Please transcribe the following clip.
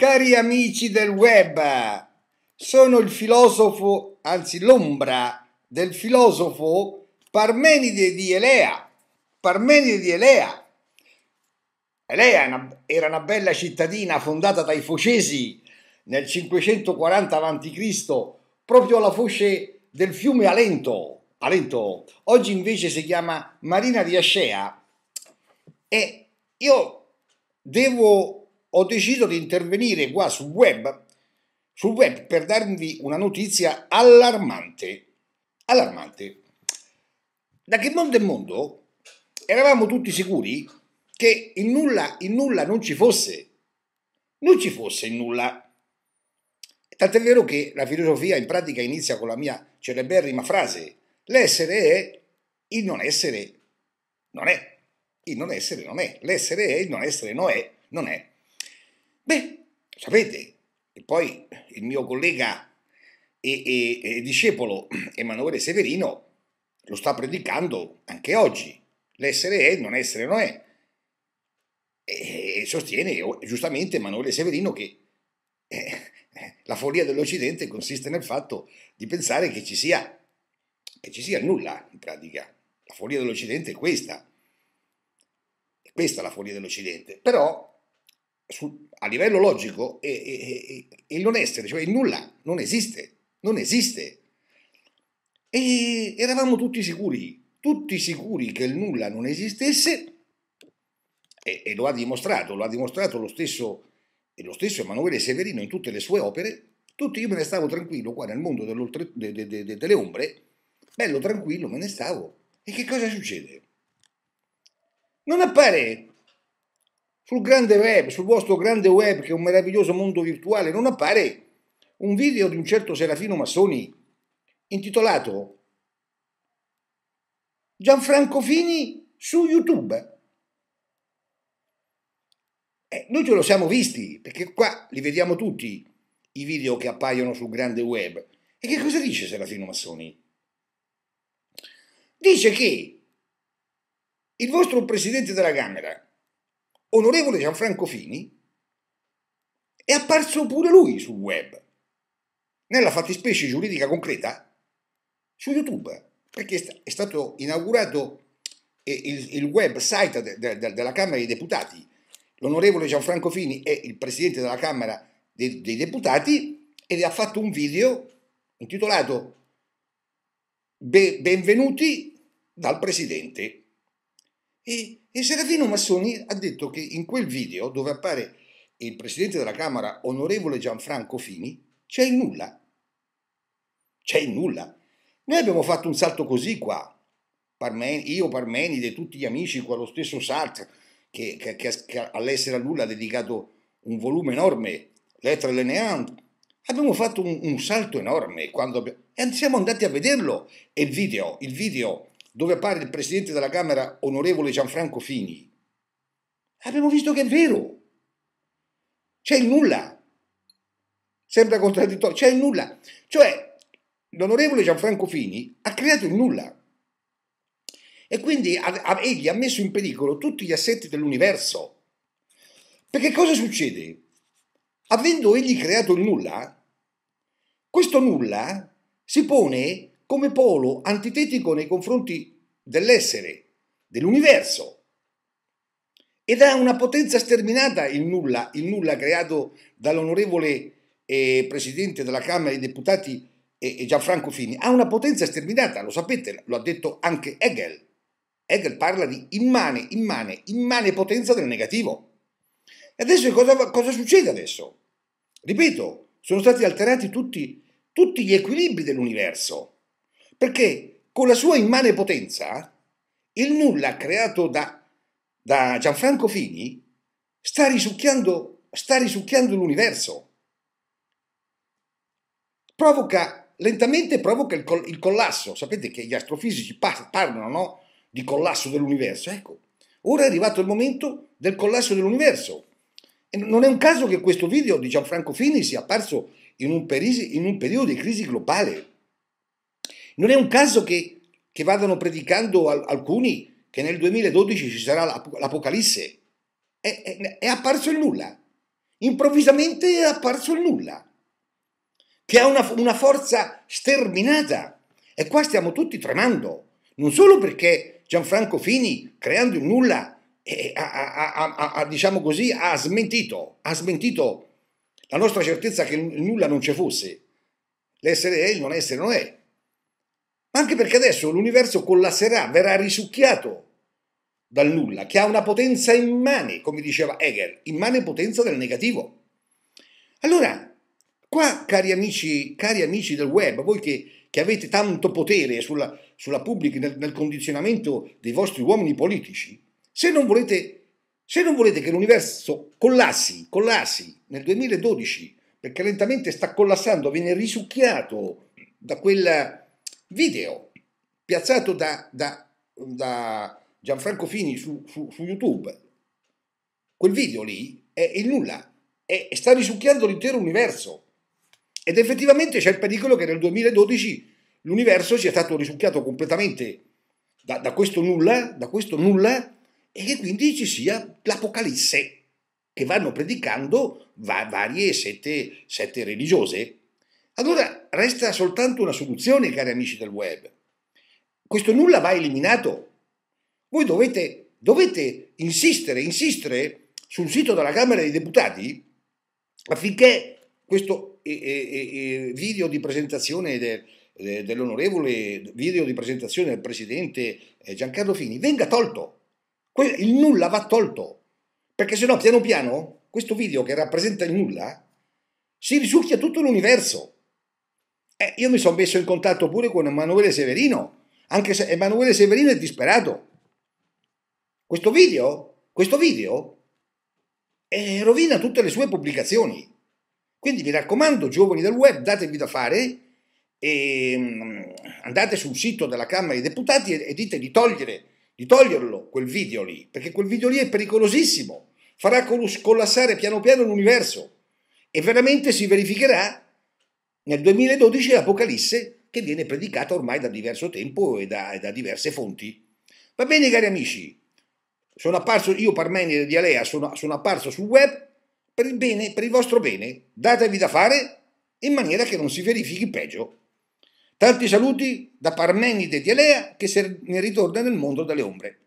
Cari amici del web, sono il filosofo, anzi l'ombra del filosofo Parmenide di Elea. Parmenide di Elea. Elea era una bella cittadina fondata dai Focesi nel 540 a.C., proprio alla foce del fiume Alento. Alento. Oggi invece si chiama Marina di Ascea. E io devo ho deciso di intervenire qua sul web, sul web per darvi una notizia allarmante. Allarmante. Da che mondo è mondo eravamo tutti sicuri che in nulla, il nulla non ci fosse. Non ci fosse in nulla. Tant'è vero che la filosofia in pratica inizia con la mia celeberrima frase: l'essere è, il non essere non è. Il non essere non è. L'essere è, il non essere non è. Non è. Beh, sapete, e poi il mio collega e, e, e discepolo Emanuele Severino lo sta predicando anche oggi. L'essere è, non essere non è. E sostiene giustamente Emanuele Severino che eh, eh, la follia dell'Occidente consiste nel fatto di pensare che ci sia, che ci sia nulla in pratica. La follia dell'Occidente è questa. È questa la follia dell'Occidente. Però su, a livello logico e, il non essere, cioè il nulla, non esiste, non esiste. E eravamo tutti sicuri, tutti sicuri che il nulla non esistesse e, e lo ha dimostrato, lo ha dimostrato lo stesso, lo stesso, Emanuele Severino in tutte le sue opere, tutti io me ne stavo tranquillo qua nel mondo de, de, de, delle ombre, bello tranquillo me ne stavo. E che cosa succede? Non appare sul grande web, sul vostro grande web che è un meraviglioso mondo virtuale, non appare un video di un certo Serafino Massoni intitolato Gianfranco Fini su YouTube. Eh, noi ce lo siamo visti, perché qua li vediamo tutti i video che appaiono sul grande web. E che cosa dice Serafino Massoni? Dice che il vostro presidente della Camera onorevole Gianfranco Fini, è apparso pure lui sul web, nella fattispecie giuridica concreta, su YouTube, perché è stato inaugurato eh, il, il website della Camera dei Deputati. L'onorevole Gianfranco Fini è il presidente della Camera dei, Deputati ed ha fatto un video intitolato Benvenuti dal presidente e, e Serafino Massoni ha detto che in quel video dove appare il presidente della Camera, onorevole Gianfranco Fini, c'è il nulla. C'è il nulla. Noi abbiamo fatto un salto così qua. Parmeni, io, Parmenide, tutti gli amici, qua lo stesso Sartre, che, che, che all'essere a nulla ha dedicato un volume enorme, Lettre Leneant. Abbiamo fatto un, un salto enorme quando abbiamo, e siamo andati a vederlo. E il video, il video dove appare il presidente della Camera, onorevole Gianfranco Fini, abbiamo visto che è vero. C'è il nulla. Sembra contraddittorio, c'è il nulla. Cioè, l'onorevole Gianfranco Fini ha creato il nulla. E quindi ha, ha, egli ha messo in pericolo tutti gli assetti dell'universo. Perché cosa succede? Avendo egli creato il nulla, questo nulla si pone come polo antitetico nei confronti dell'essere, dell'universo. Ed ha una potenza sterminata il nulla, il nulla creato dall'onorevole eh, Presidente della Camera dei Deputati eh, eh Gianfranco Fini. Ha una potenza sterminata, lo sapete, lo ha detto anche Hegel. Hegel parla di immane, immane, immane potenza del negativo. E adesso cosa, cosa succede adesso? Ripeto, sono stati alterati tutti, tutti gli equilibri dell'universo. Perché con la sua immane potenza, il nulla creato da, da Gianfranco Fini sta risucchiando, sta risucchiando l'universo. Provoca, lentamente provoca il, col, il, collasso. Sapete che gli astrofisici par parlano no? di collasso dell'universo. Ecco, ora è arrivato il momento del collasso dell'universo. non è un caso che questo video di Gianfranco Fini sia apparso in un, in un periodo di crisi globale non è un caso che, che vadano predicando al, alcuni che nel 2012 ci sarà l'Apocalisse. È, è, è apparso il nulla. Improvvisamente è apparso il nulla. Che ha una, una forza sterminata. E qua stiamo tutti tremando. Non solo perché Gianfranco Fini, creando il nulla, eh, ha, ha, ha, diciamo così, ha smentito, ha smentito la nostra certezza che nulla non ci fosse. L'essere è il non essere non è. Anche perché adesso l'universo collasserà, verrà risucchiato dal nulla, che ha una potenza immane, come diceva Hegel, immane potenza del negativo. Allora, qua, cari amici, cari amici del web, voi che, che avete tanto potere sulla, sulla pubblica, nel, nel, condizionamento dei vostri uomini politici, se non volete, se non volete che l'universo collassi, collassi nel 2012, perché lentamente sta collassando, viene risucchiato da quella video piazzato da, da, da Gianfranco Fini su, su, su, YouTube. Quel video lì è il nulla, è, sta risucchiando l'intero universo. Ed effettivamente c'è il pericolo che nel 2012 l'universo sia stato risucchiato completamente da, da, questo nulla, da questo nulla, e che quindi ci sia l'Apocalisse che vanno predicando va, varie sette, sette religiose allora resta soltanto una soluzione, cari amici del web. Questo nulla va eliminato. Voi dovete, dovete insistere, insistere sul sito della Camera dei Deputati affinché questo eh, eh, eh, video di presentazione del, dell'onorevole video di presentazione del presidente Giancarlo Fini venga tolto. Il nulla va tolto, perché sennò piano piano questo video che rappresenta il nulla si risucchia tutto l'universo. Eh, io mi sono messo in contatto pure con Emanuele Severino, anche se Emanuele Severino è disperato. Questo video, questo video eh, rovina tutte le sue pubblicazioni. Quindi mi raccomando, giovani del web, datevi da fare e mm, andate sul sito della Camera dei Deputati e, dite di, togliere, di toglierlo quel video lì, perché quel video lì è pericolosissimo, farà collassare piano piano l'universo e veramente si verificherà nel 2012 l'Apocalisse che viene predicata ormai da diverso tempo e da, e da diverse fonti. Va bene cari amici, sono apparso, io Parmenide di Alea sono, sono apparso sul web per il, bene, per il vostro bene, datevi da fare in maniera che non si verifichi peggio. Tanti saluti da Parmenide di Alea che se ne ritorna nel mondo delle ombre.